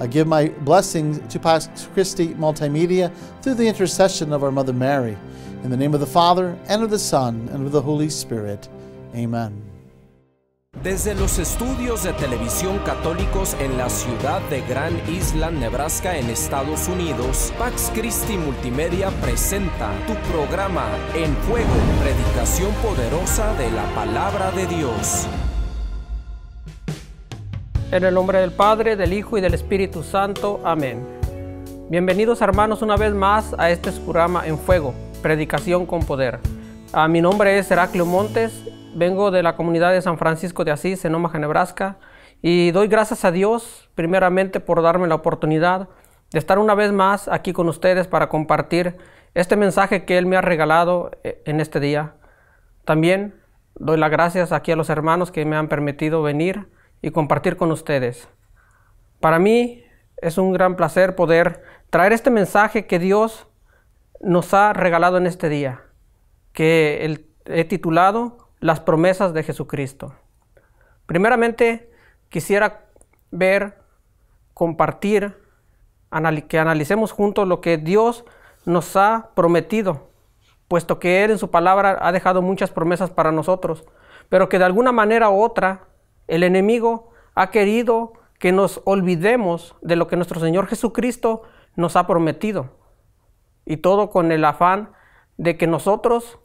I give my blessings to Pax Christi Multimedia through the intercession of our Mother Mary. In the name of the Father, and of the Son, and of the Holy Spirit. Amen. Desde los estudios de televisión católicos en la ciudad de Gran Island, Nebraska, en Estados Unidos, Pax Christi Multimedia presenta tu programa En Fuego, predicación poderosa de la palabra de Dios. En el nombre del Padre, del Hijo y del Espíritu Santo. Amén. Bienvenidos hermanos una vez más a este programa En Fuego, Predicación con Poder. A ah, mi nombre es Heraclio Montes, vengo de la comunidad de San Francisco de Asís, en Omaha, Nebraska, y doy gracias a Dios primeramente por darme la oportunidad de estar una vez más aquí con ustedes para compartir este mensaje que Él me ha regalado eh, en este día. También doy las gracias aquí a los hermanos que me han permitido venir y compartir con ustedes. Para mí es un gran placer poder traer este mensaje que Dios nos ha regalado en este día, que he titulado Las promesas de Jesucristo. Primeramente, quisiera ver, compartir, que analicemos juntos lo que Dios nos ha prometido, puesto que Él en su palabra ha dejado muchas promesas para nosotros, pero que de alguna manera u otra el enemigo ha querido que nos olvidemos de lo que nuestro Señor Jesucristo nos ha prometido. Y todo con el afán de que nosotros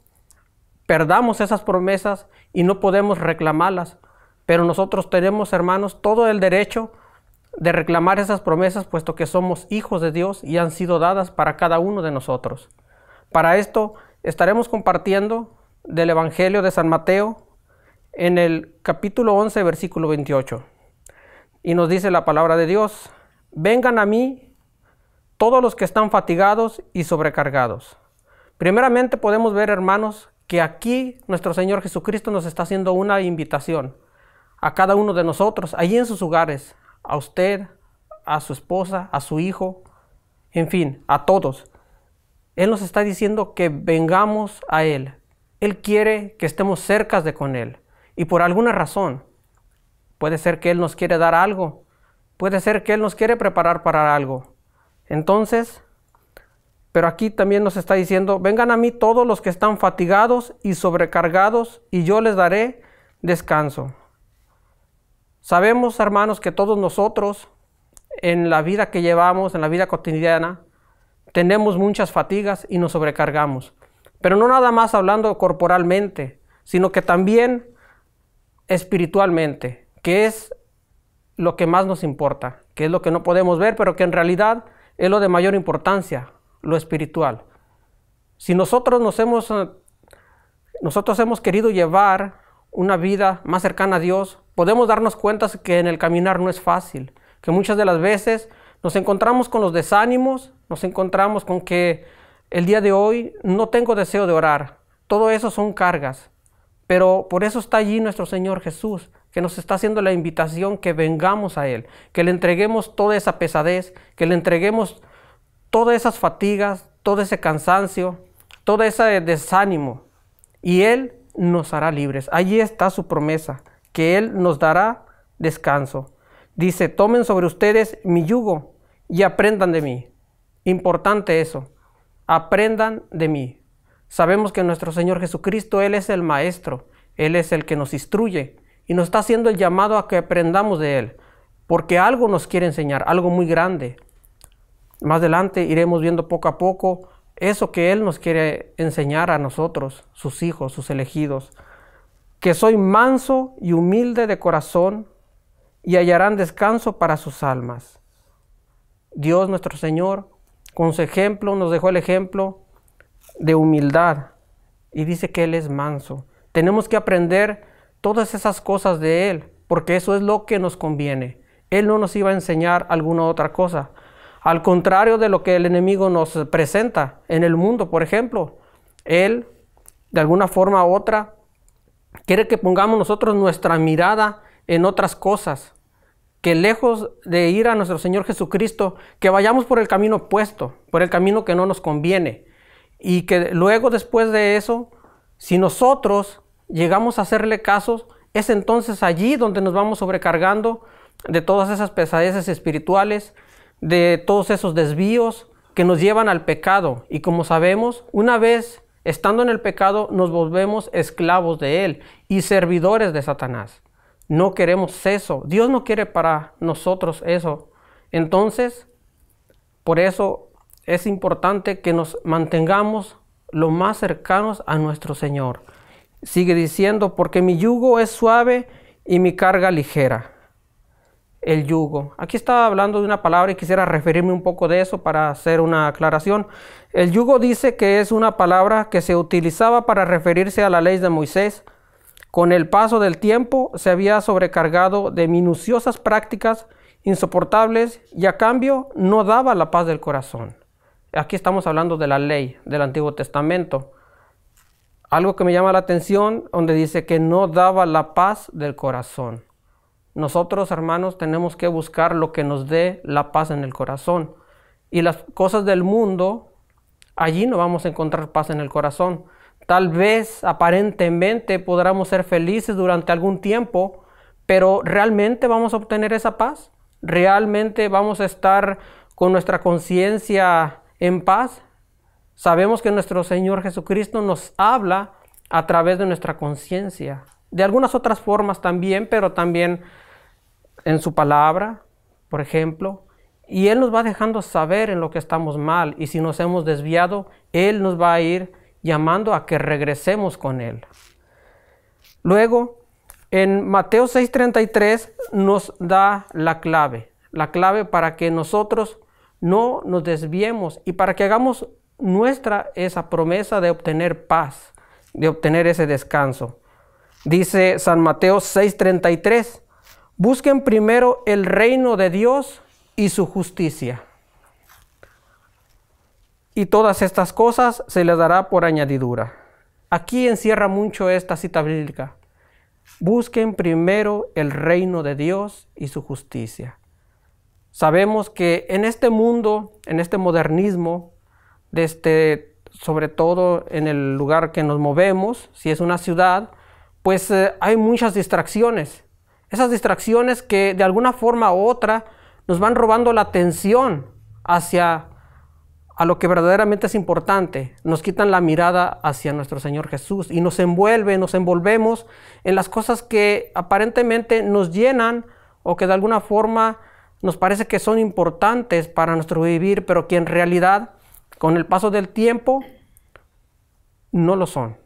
perdamos esas promesas y no podemos reclamarlas. Pero nosotros tenemos, hermanos, todo el derecho de reclamar esas promesas, puesto que somos hijos de Dios y han sido dadas para cada uno de nosotros. Para esto estaremos compartiendo del Evangelio de San Mateo, en el capítulo 11, versículo 28. Y nos dice la palabra de Dios, vengan a mí todos los que están fatigados y sobrecargados. Primeramente podemos ver, hermanos, que aquí nuestro Señor Jesucristo nos está haciendo una invitación a cada uno de nosotros, allí en sus hogares, a usted, a su esposa, a su hijo, en fin, a todos. Él nos está diciendo que vengamos a Él. Él quiere que estemos cerca de con Él. Y por alguna razón, puede ser que Él nos quiere dar algo, puede ser que Él nos quiere preparar para algo. Entonces, pero aquí también nos está diciendo, vengan a mí todos los que están fatigados y sobrecargados, y yo les daré descanso. Sabemos, hermanos, que todos nosotros, en la vida que llevamos, en la vida cotidiana, tenemos muchas fatigas y nos sobrecargamos. Pero no nada más hablando corporalmente, sino que también espiritualmente, que es lo que más nos importa, que es lo que no podemos ver, pero que en realidad es lo de mayor importancia, lo espiritual. Si nosotros nos hemos, eh, nosotros hemos querido llevar una vida más cercana a Dios, podemos darnos cuenta que en el caminar no es fácil, que muchas de las veces nos encontramos con los desánimos, nos encontramos con que el día de hoy no tengo deseo de orar. Todo eso son cargas. Pero por eso está allí nuestro Señor Jesús, que nos está haciendo la invitación que vengamos a Él, que le entreguemos toda esa pesadez, que le entreguemos todas esas fatigas, todo ese cansancio, todo ese desánimo. Y Él nos hará libres. Allí está su promesa, que Él nos dará descanso. Dice, tomen sobre ustedes mi yugo y aprendan de mí. Importante eso, aprendan de mí. Sabemos que nuestro Señor Jesucristo, Él es el Maestro, Él es el que nos instruye y nos está haciendo el llamado a que aprendamos de Él, porque algo nos quiere enseñar, algo muy grande. Más adelante iremos viendo poco a poco eso que Él nos quiere enseñar a nosotros, sus hijos, sus elegidos, que soy manso y humilde de corazón y hallarán descanso para sus almas. Dios nuestro Señor, con su ejemplo, nos dejó el ejemplo de humildad y dice que Él es manso. Tenemos que aprender todas esas cosas de Él, porque eso es lo que nos conviene. Él no nos iba a enseñar alguna otra cosa. Al contrario de lo que el enemigo nos presenta en el mundo, por ejemplo, Él, de alguna forma u otra, quiere que pongamos nosotros nuestra mirada en otras cosas, que lejos de ir a nuestro Señor Jesucristo, que vayamos por el camino opuesto, por el camino que no nos conviene. Y que luego después de eso, si nosotros llegamos a hacerle casos, es entonces allí donde nos vamos sobrecargando de todas esas pesadeces espirituales, de todos esos desvíos que nos llevan al pecado. Y como sabemos, una vez estando en el pecado, nos volvemos esclavos de Él y servidores de Satanás. No queremos eso. Dios no quiere para nosotros eso. Entonces, por eso es importante que nos mantengamos lo más cercanos a nuestro Señor. Sigue diciendo, porque mi yugo es suave y mi carga ligera. El yugo. Aquí estaba hablando de una palabra y quisiera referirme un poco de eso para hacer una aclaración. El yugo dice que es una palabra que se utilizaba para referirse a la ley de Moisés. Con el paso del tiempo se había sobrecargado de minuciosas prácticas insoportables y a cambio no daba la paz del corazón. Aquí estamos hablando de la ley del Antiguo Testamento. Algo que me llama la atención, donde dice que no daba la paz del corazón. Nosotros, hermanos, tenemos que buscar lo que nos dé la paz en el corazón. Y las cosas del mundo, allí no vamos a encontrar paz en el corazón. Tal vez aparentemente podamos ser felices durante algún tiempo, pero ¿realmente vamos a obtener esa paz? ¿Realmente vamos a estar con nuestra conciencia en paz, sabemos que nuestro Señor Jesucristo nos habla a través de nuestra conciencia. De algunas otras formas también, pero también en su palabra, por ejemplo. Y Él nos va dejando saber en lo que estamos mal. Y si nos hemos desviado, Él nos va a ir llamando a que regresemos con Él. Luego, en Mateo 6:33 nos da la clave, la clave para que nosotros no nos desviemos y para que hagamos nuestra esa promesa de obtener paz, de obtener ese descanso. Dice San Mateo 6:33, busquen primero el reino de Dios y su justicia. Y todas estas cosas se les dará por añadidura. Aquí encierra mucho esta cita bíblica. Busquen primero el reino de Dios y su justicia. Sabemos que en este mundo, en este modernismo, de este, sobre todo en el lugar que nos movemos, si es una ciudad, pues eh, hay muchas distracciones. Esas distracciones que de alguna forma u otra nos van robando la atención hacia a lo que verdaderamente es importante. Nos quitan la mirada hacia nuestro Señor Jesús y nos envuelve, nos envolvemos en las cosas que aparentemente nos llenan o que de alguna forma nos parece que son importantes para nuestro vivir, pero que en realidad con el paso del tiempo no lo son.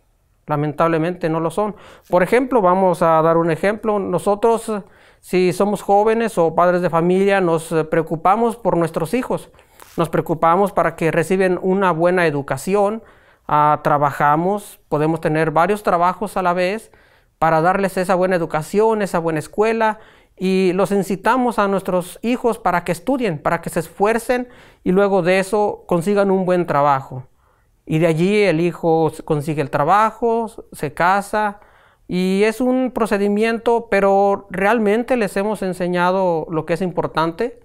Lamentablemente no lo son. Por ejemplo, vamos a dar un ejemplo. Nosotros, si somos jóvenes o padres de familia, nos preocupamos por nuestros hijos. Nos preocupamos para que reciben una buena educación. Ah, trabajamos, podemos tener varios trabajos a la vez para darles esa buena educación, esa buena escuela, y los incitamos a nuestros hijos para que estudien, para que se esfuercen y luego de eso consigan un buen trabajo. Y de allí el hijo consigue el trabajo, se casa y es un procedimiento, pero realmente les hemos enseñado lo que es importante.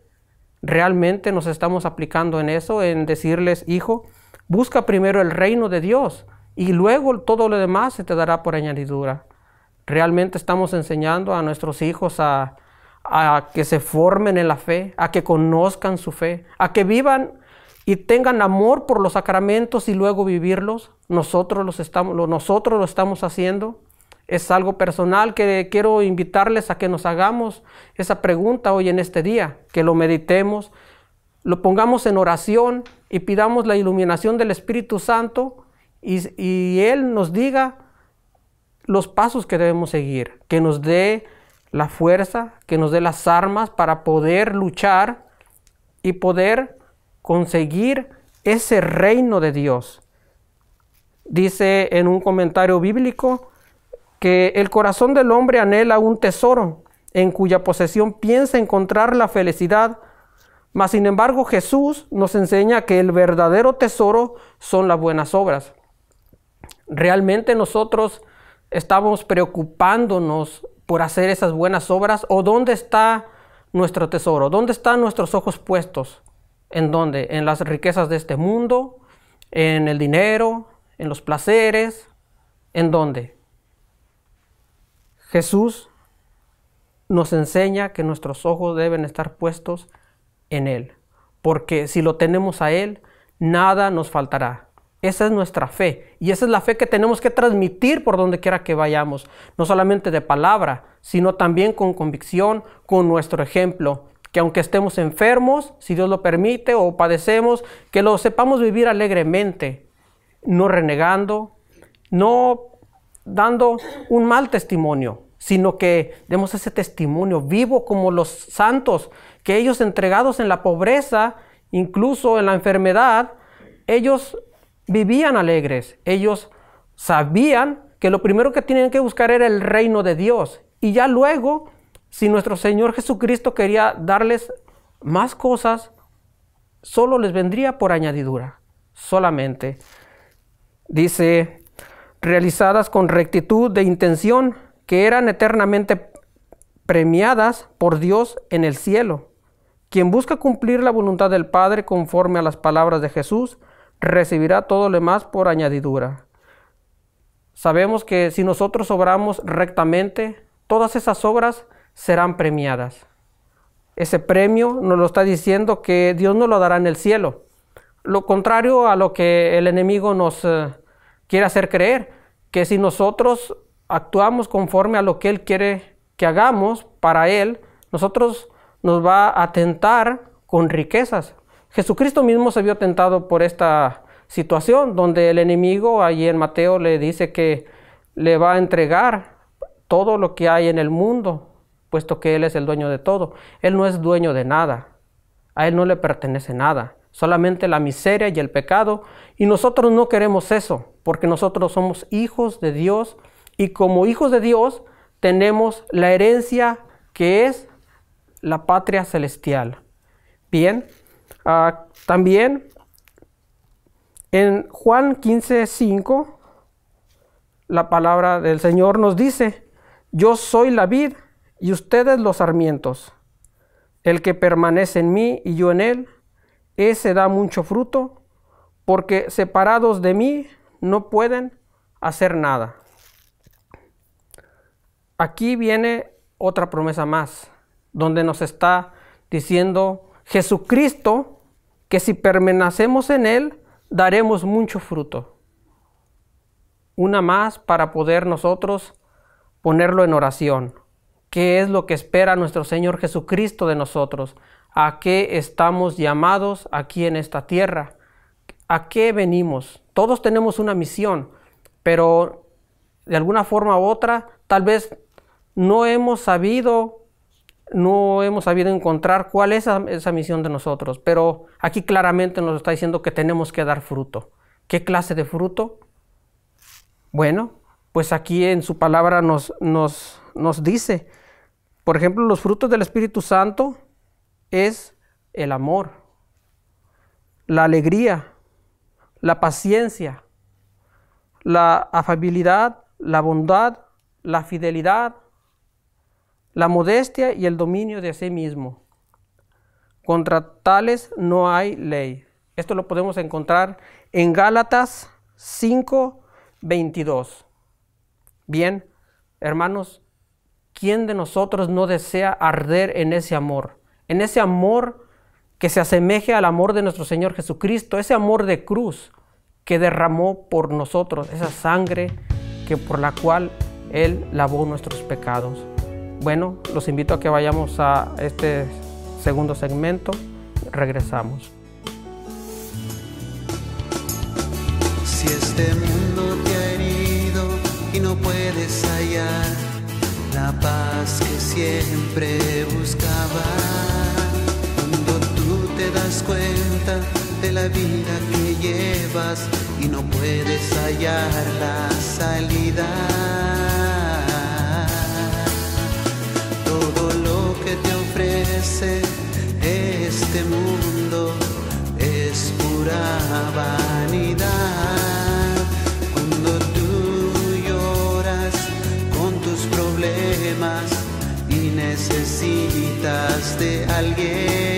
Realmente nos estamos aplicando en eso, en decirles, hijo, busca primero el reino de Dios y luego todo lo demás se te dará por añadidura realmente estamos enseñando a nuestros hijos a, a que se formen en la fe, a que conozcan su fe, a que vivan y tengan amor por los sacramentos y luego vivirlos. Nosotros, los estamos, nosotros lo estamos haciendo. Es algo personal que quiero invitarles a que nos hagamos esa pregunta hoy en este día, que lo meditemos, lo pongamos en oración y pidamos la iluminación del Espíritu Santo y, y Él nos diga los pasos que debemos seguir, que nos dé la fuerza, que nos dé las armas para poder luchar y poder conseguir ese reino de Dios. Dice en un comentario bíblico que el corazón del hombre anhela un tesoro en cuya posesión piensa encontrar la felicidad, mas sin embargo Jesús nos enseña que el verdadero tesoro son las buenas obras. Realmente nosotros estamos preocupándonos por hacer esas buenas obras? ¿O dónde está nuestro tesoro? ¿Dónde están nuestros ojos puestos? ¿En dónde? ¿En las riquezas de este mundo? ¿En el dinero? ¿En los placeres? ¿En dónde? Jesús nos enseña que nuestros ojos deben estar puestos en Él, porque si lo tenemos a Él, nada nos faltará. Esa es nuestra fe y esa es la fe que tenemos que transmitir por donde quiera que vayamos, no solamente de palabra, sino también con convicción, con nuestro ejemplo, que aunque estemos enfermos, si Dios lo permite, o padecemos, que lo sepamos vivir alegremente, no renegando, no dando un mal testimonio, sino que demos ese testimonio vivo como los santos, que ellos entregados en la pobreza, incluso en la enfermedad, ellos vivían alegres, ellos sabían que lo primero que tenían que buscar era el reino de Dios. Y ya luego, si nuestro Señor Jesucristo quería darles más cosas, solo les vendría por añadidura, solamente. Dice, realizadas con rectitud de intención, que eran eternamente premiadas por Dios en el cielo. Quien busca cumplir la voluntad del Padre conforme a las palabras de Jesús, recibirá todo lo demás por añadidura. Sabemos que si nosotros obramos rectamente, todas esas obras serán premiadas. Ese premio nos lo está diciendo que Dios nos lo dará en el cielo. Lo contrario a lo que el enemigo nos eh, quiere hacer creer, que si nosotros actuamos conforme a lo que Él quiere que hagamos para Él, nosotros nos va a atentar con riquezas. Jesucristo mismo se vio tentado por esta situación donde el enemigo allí en Mateo le dice que le va a entregar todo lo que hay en el mundo, puesto que Él es el dueño de todo. Él no es dueño de nada, a Él no le pertenece nada, solamente la miseria y el pecado. Y nosotros no queremos eso, porque nosotros somos hijos de Dios y como hijos de Dios tenemos la herencia que es la patria celestial. Bien, Ah, también en Juan 15, 5, la palabra del Señor nos dice, yo soy la vid y ustedes los sarmientos. El que permanece en mí y yo en él, ese da mucho fruto, porque separados de mí no pueden hacer nada. Aquí viene otra promesa más, donde nos está diciendo Jesucristo, que si permanecemos en Él, daremos mucho fruto. Una más para poder nosotros ponerlo en oración. ¿Qué es lo que espera nuestro Señor Jesucristo de nosotros? ¿A qué estamos llamados aquí en esta tierra? ¿A qué venimos? Todos tenemos una misión, pero de alguna forma u otra, tal vez no hemos sabido no hemos sabido encontrar cuál es esa, misión de nosotros, pero aquí claramente nos está diciendo que tenemos que dar fruto. ¿Qué clase de fruto? Bueno, pues aquí en su palabra nos, nos, nos dice, por ejemplo, los frutos del Espíritu Santo es el amor, la alegría, la paciencia, la afabilidad, la bondad, la fidelidad, la modestia y el dominio de sí mismo. Contra tales no hay ley. Esto lo podemos encontrar en Gálatas 5, 22. Bien, hermanos, ¿quién de nosotros no desea arder en ese amor? En ese amor que se asemeje al amor de nuestro Señor Jesucristo, ese amor de cruz que derramó por nosotros, esa sangre que por la cual Él lavó nuestros pecados. Bueno, los invito a que vayamos a este segundo segmento. Regresamos. Si este mundo te ha herido y no puedes hallar la paz que siempre buscaba cuando tú te das cuenta de la vida que llevas y no puedes hallar la salida todo lo que te ofrece este mundo es pura vanidad. Cuando tú lloras con tus problemas y necesitas de alguien.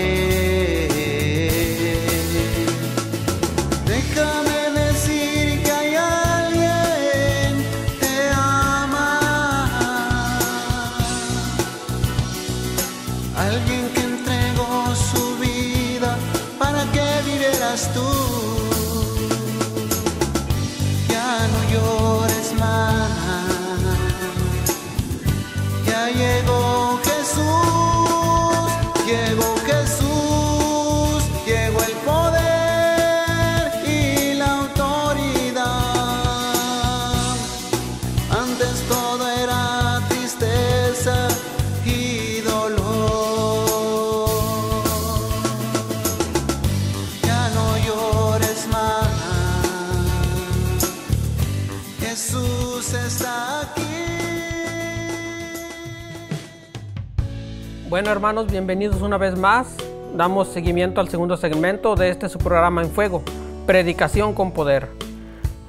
Bueno hermanos, bienvenidos una vez más. Damos seguimiento al segundo segmento de este su programa en fuego, Predicación con Poder.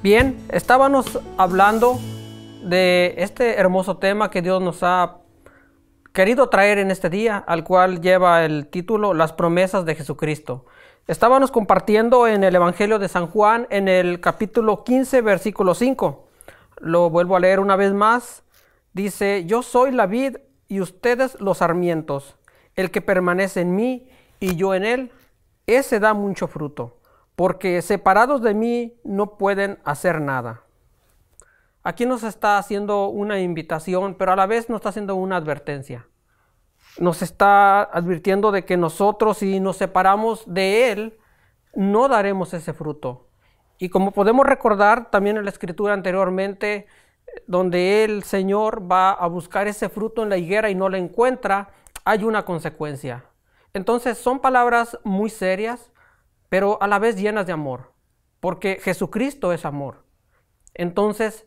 Bien, estábamos hablando de este hermoso tema que Dios nos ha querido traer en este día, al cual lleva el título Las promesas de Jesucristo. Estábamos compartiendo en el Evangelio de San Juan en el capítulo 15, versículo 5. Lo vuelvo a leer una vez más. Dice, yo soy la vid, y ustedes los sarmientos. El que permanece en mí y yo en él, ese da mucho fruto, porque separados de mí no pueden hacer nada. Aquí nos está haciendo una invitación, pero a la vez nos está haciendo una advertencia. Nos está advirtiendo de que nosotros si nos separamos de Él, no daremos ese fruto. Y como podemos recordar también en la escritura anteriormente, donde el Señor va a buscar ese fruto en la higuera y no lo encuentra, hay una consecuencia. Entonces son palabras muy serias, pero a la vez llenas de amor, porque Jesucristo es amor. Entonces,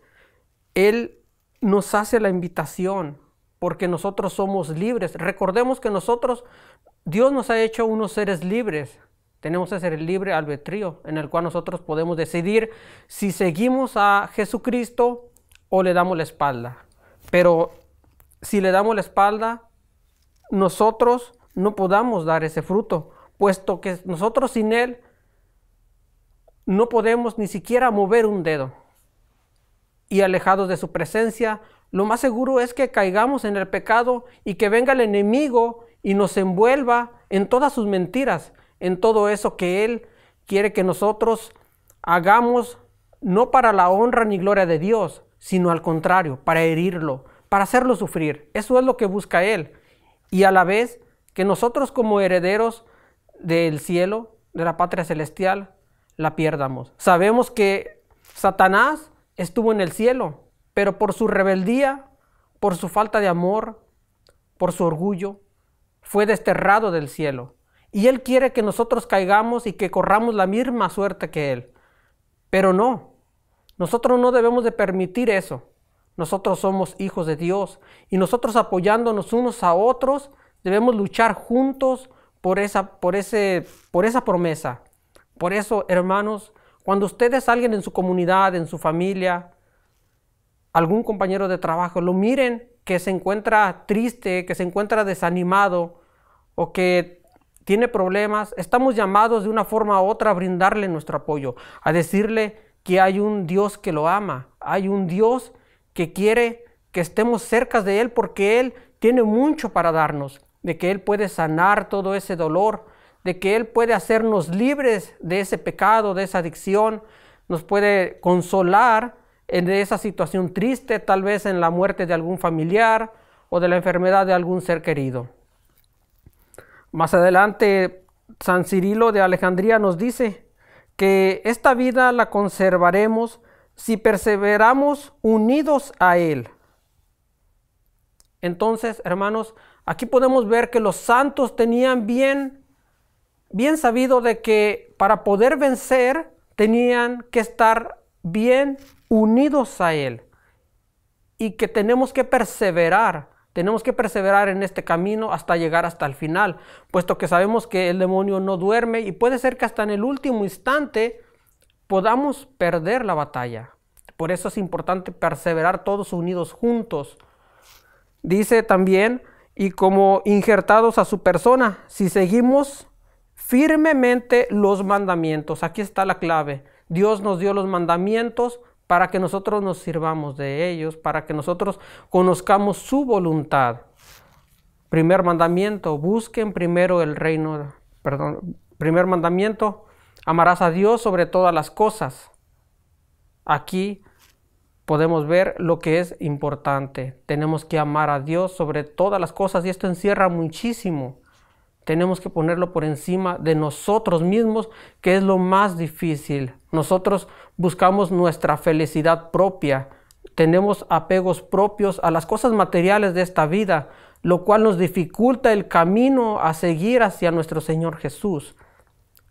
Él nos hace la invitación, porque nosotros somos libres. Recordemos que nosotros, Dios nos ha hecho unos seres libres. Tenemos ese libre albedrío en el cual nosotros podemos decidir si seguimos a Jesucristo o le damos la espalda. Pero si le damos la espalda, nosotros no podamos dar ese fruto, puesto que nosotros sin Él no podemos ni siquiera mover un dedo. Y alejados de su presencia, lo más seguro es que caigamos en el pecado y que venga el enemigo y nos envuelva en todas sus mentiras, en todo eso que Él quiere que nosotros hagamos, no para la honra ni gloria de Dios, sino al contrario, para herirlo, para hacerlo sufrir. Eso es lo que busca Él. Y a la vez que nosotros como herederos del cielo, de la patria celestial, la pierdamos. Sabemos que Satanás estuvo en el cielo, pero por su rebeldía, por su falta de amor, por su orgullo, fue desterrado del cielo. Y Él quiere que nosotros caigamos y que corramos la misma suerte que Él. Pero no, nosotros no debemos de permitir eso. Nosotros somos hijos de Dios y nosotros apoyándonos unos a otros debemos luchar juntos por esa, por ese, por esa promesa. Por eso, hermanos, cuando ustedes alguien en su comunidad, en su familia, algún compañero de trabajo, lo miren que se encuentra triste, que se encuentra desanimado o que tiene problemas, estamos llamados de una forma u otra a brindarle nuestro apoyo, a decirle, hay un Dios que lo ama, hay un Dios que quiere que estemos cerca de Él porque Él tiene mucho para darnos, de que Él puede sanar todo ese dolor, de que Él puede hacernos libres de ese pecado, de esa adicción, nos puede consolar en esa situación triste, tal vez en la muerte de algún familiar o de la enfermedad de algún ser querido. Más adelante, San Cirilo de Alejandría nos dice, que esta vida la conservaremos si perseveramos unidos a Él. Entonces, hermanos, aquí podemos ver que los santos tenían bien, bien sabido de que para poder vencer tenían que estar bien unidos a Él y que tenemos que perseverar tenemos que perseverar en este camino hasta llegar hasta el final, puesto que sabemos que el demonio no duerme y puede ser que hasta en el último instante podamos perder la batalla. Por eso es importante perseverar todos unidos juntos. Dice también, y como injertados a su persona, si seguimos firmemente los mandamientos. Aquí está la clave. Dios nos dio los mandamientos para que nosotros nos sirvamos de ellos, para que nosotros conozcamos su voluntad. Primer mandamiento, busquen primero el reino, perdón, primer mandamiento, amarás a Dios sobre todas las cosas. Aquí podemos ver lo que es importante. Tenemos que amar a Dios sobre todas las cosas y esto encierra muchísimo tenemos que ponerlo por encima de nosotros mismos, que es lo más difícil. Nosotros buscamos nuestra felicidad propia, tenemos apegos propios a las cosas materiales de esta vida, lo cual nos dificulta el camino a seguir hacia nuestro Señor Jesús.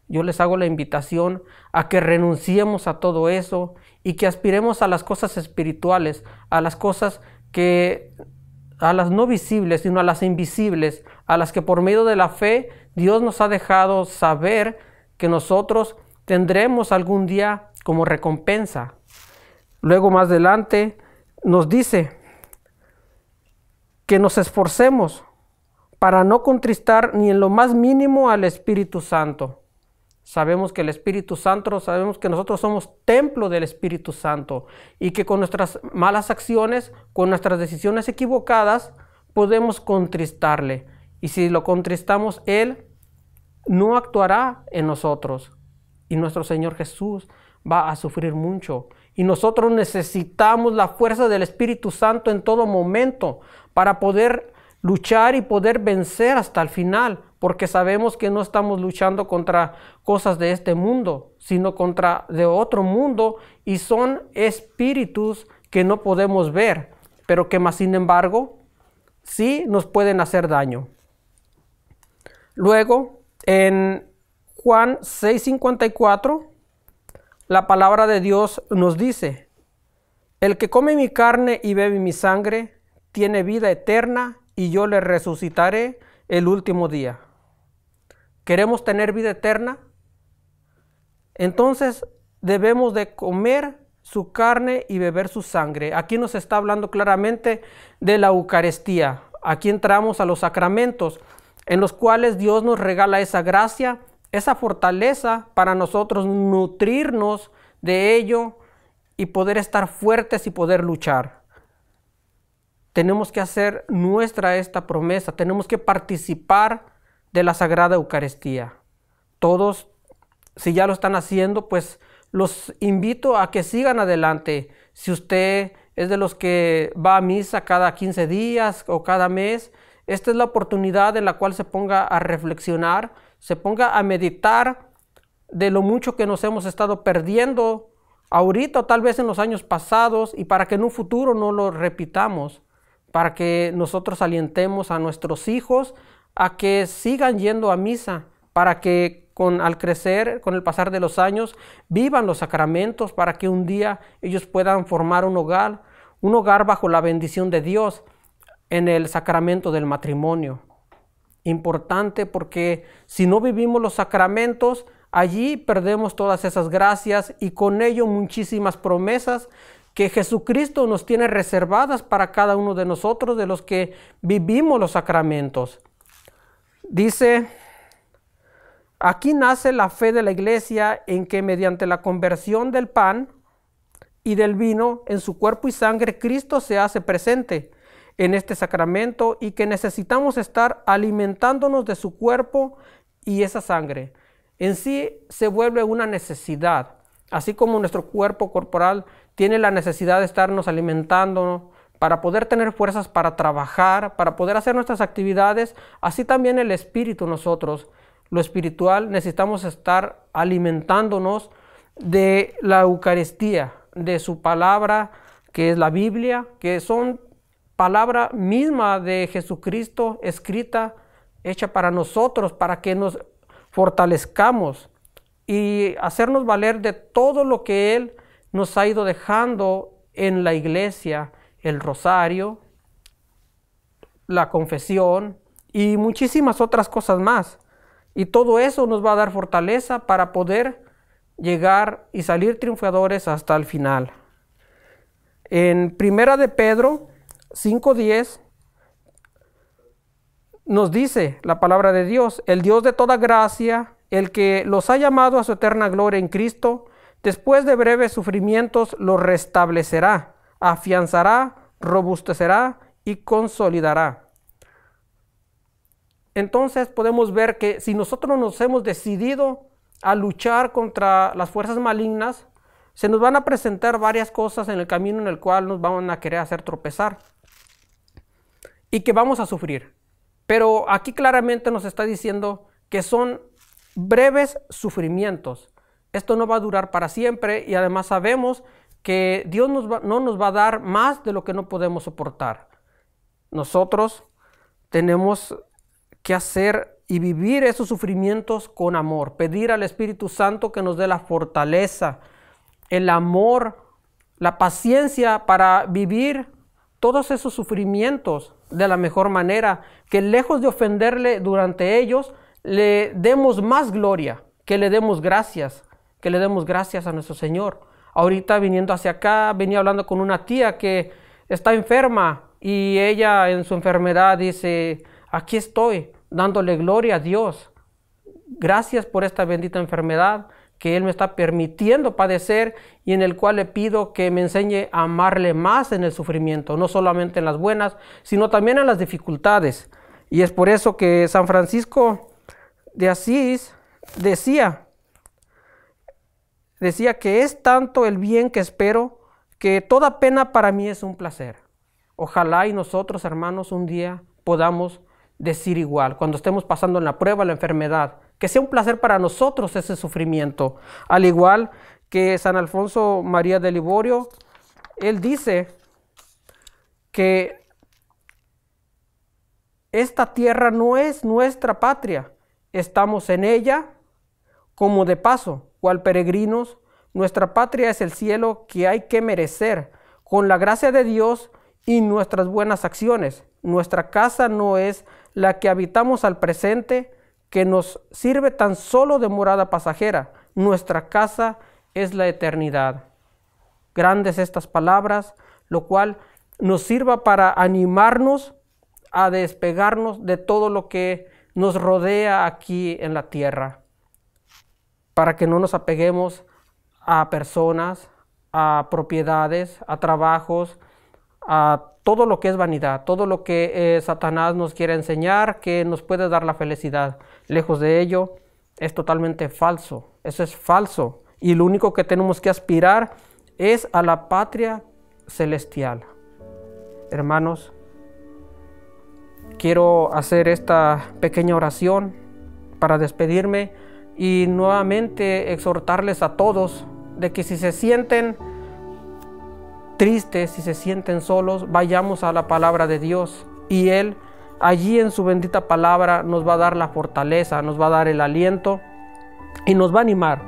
Yo les hago la invitación a que renunciemos a todo eso y que aspiremos a las cosas espirituales, a las cosas que a las no visibles, sino a las invisibles, a las que por medio de la fe Dios nos ha dejado saber que nosotros tendremos algún día como recompensa. Luego más adelante nos dice que nos esforcemos para no contristar ni en lo más mínimo al Espíritu Santo. Sabemos que el Espíritu Santo, sabemos que nosotros somos templo del Espíritu Santo y que con nuestras malas acciones, con nuestras decisiones equivocadas, podemos contristarle y si lo contristamos, Él no actuará en nosotros. Y nuestro Señor Jesús va a sufrir mucho. Y nosotros necesitamos la fuerza del Espíritu Santo en todo momento para poder luchar y poder vencer hasta el final, porque sabemos que no estamos luchando contra cosas de este mundo, sino contra de otro mundo y son espíritus que no podemos ver, pero que más sin embargo sí nos pueden hacer daño. Luego, en Juan 6:54, la palabra de Dios nos dice, el que come mi carne y bebe mi sangre, tiene vida eterna y yo le resucitaré el último día. ¿Queremos tener vida eterna? Entonces debemos de comer su carne y beber su sangre. Aquí nos está hablando claramente de la Eucaristía. Aquí entramos a los sacramentos en los cuales Dios nos regala esa gracia, esa fortaleza para nosotros nutrirnos de ello y poder estar fuertes y poder luchar. Tenemos que hacer nuestra esta promesa, tenemos que participar de la Sagrada Eucaristía. Todos, si ya lo están haciendo, pues los invito a que sigan adelante. Si usted es de los que va a misa cada 15 días o cada mes, esta es la oportunidad en la cual se ponga a reflexionar, se ponga a meditar de lo mucho que nos hemos estado perdiendo ahorita tal vez en los años pasados y para que en un futuro no lo repitamos, para que nosotros alientemos a nuestros hijos a que sigan yendo a misa, para que con, al crecer, con el pasar de los años, vivan los sacramentos para que un día ellos puedan formar un hogar, un hogar bajo la bendición de Dios en el sacramento del matrimonio. Importante porque si no vivimos los sacramentos, allí perdemos todas esas gracias y con ello muchísimas promesas que Jesucristo nos tiene reservadas para cada uno de nosotros de los que vivimos los sacramentos. Dice, aquí nace la fe de la iglesia en que mediante la conversión del pan y del vino en su cuerpo y sangre Cristo se hace presente en este sacramento y que necesitamos estar alimentándonos de su cuerpo y esa sangre. En sí se vuelve una necesidad, así como nuestro cuerpo corporal tiene la necesidad de estarnos alimentándonos para poder tener fuerzas para trabajar, para poder hacer nuestras actividades, así también el espíritu nosotros, lo espiritual, necesitamos estar alimentándonos de la Eucaristía, de su palabra, que es la Biblia, que son palabra misma de Jesucristo escrita, hecha para nosotros, para que nos fortalezcamos y hacernos valer de todo lo que Él nos ha ido dejando en la iglesia, el rosario, la confesión y muchísimas otras cosas más. Y todo eso nos va a dar fortaleza para poder llegar y salir triunfadores hasta el final. En Primera de Pedro 5.10 nos dice la palabra de Dios, el Dios de toda gracia, el que los ha llamado a su eterna gloria en Cristo, después de breves sufrimientos los restablecerá, afianzará, robustecerá y consolidará. Entonces podemos ver que si nosotros nos hemos decidido a luchar contra las fuerzas malignas, se nos van a presentar varias cosas en el camino en el cual nos van a querer hacer tropezar y que vamos a sufrir. Pero aquí claramente nos está diciendo que son breves sufrimientos. Esto no va a durar para siempre y además sabemos que Dios no nos va a dar más de lo que no podemos soportar. Nosotros tenemos que hacer y vivir esos sufrimientos con amor, pedir al Espíritu Santo que nos dé la fortaleza, el amor, la paciencia para vivir todos esos sufrimientos de la mejor manera, que lejos de ofenderle durante ellos, le demos más gloria, que le demos gracias, que le demos gracias a nuestro Señor. Ahorita viniendo hacia acá, venía hablando con una tía que está enferma y ella en su enfermedad dice, aquí estoy dándole gloria a Dios. Gracias por esta bendita enfermedad, que Él me está permitiendo padecer y en el cual le pido que me enseñe a amarle más en el sufrimiento, no solamente en las buenas, sino también en las dificultades. Y es por eso que San Francisco de Asís decía, decía que es tanto el bien que espero que toda pena para mí es un placer. Ojalá y nosotros, hermanos, un día podamos decir igual, cuando estemos pasando en la prueba, la enfermedad, que sea un placer para nosotros ese sufrimiento. Al igual que San Alfonso María de Liborio, él dice que esta tierra no es nuestra patria, estamos en ella como de paso, cual peregrinos, nuestra patria es el cielo que hay que merecer con la gracia de Dios y nuestras buenas acciones. Nuestra casa no es la que habitamos al presente, que nos sirve tan solo de morada pasajera. Nuestra casa es la eternidad. Grandes estas palabras, lo cual nos sirva para animarnos a despegarnos de todo lo que nos rodea aquí en la tierra, para que no nos apeguemos a personas, a propiedades, a trabajos, a todo lo que es vanidad, todo lo que eh, Satanás nos quiere enseñar que nos puede dar la felicidad. Lejos de ello, es totalmente falso. Eso es falso. Y lo único que tenemos que aspirar es a la patria celestial. Hermanos, quiero hacer esta pequeña oración para despedirme y nuevamente exhortarles a todos de que si se sienten tristes, y se sienten solos, vayamos a la palabra de Dios y Él allí en su bendita palabra nos va a dar la fortaleza, nos va a dar el aliento y nos va a animar.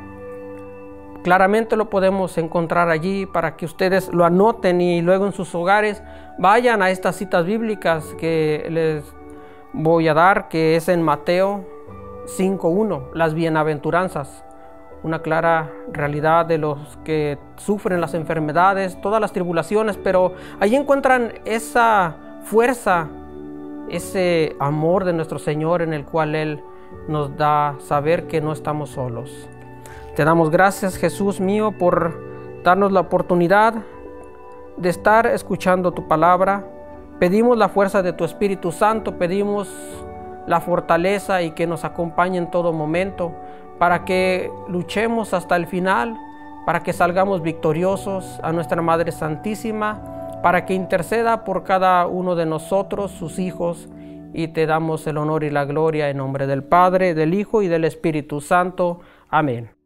Claramente lo podemos encontrar allí para que ustedes lo anoten y luego en sus hogares vayan a estas citas bíblicas que les voy a dar, que es en Mateo 5.1, las bienaventuranzas una clara realidad de los que sufren las enfermedades, todas las tribulaciones, pero ahí encuentran esa fuerza, ese amor de nuestro Señor en el cual Él nos da saber que no estamos solos. Te damos gracias Jesús mío por darnos la oportunidad de estar escuchando tu palabra. Pedimos la fuerza de tu Espíritu Santo, pedimos la fortaleza y que nos acompañe en todo momento para que luchemos hasta el final, para que salgamos victoriosos a nuestra Madre Santísima, para que interceda por cada uno de nosotros, sus hijos, y te damos el honor y la gloria en nombre del Padre, del Hijo y del Espíritu Santo. Amén.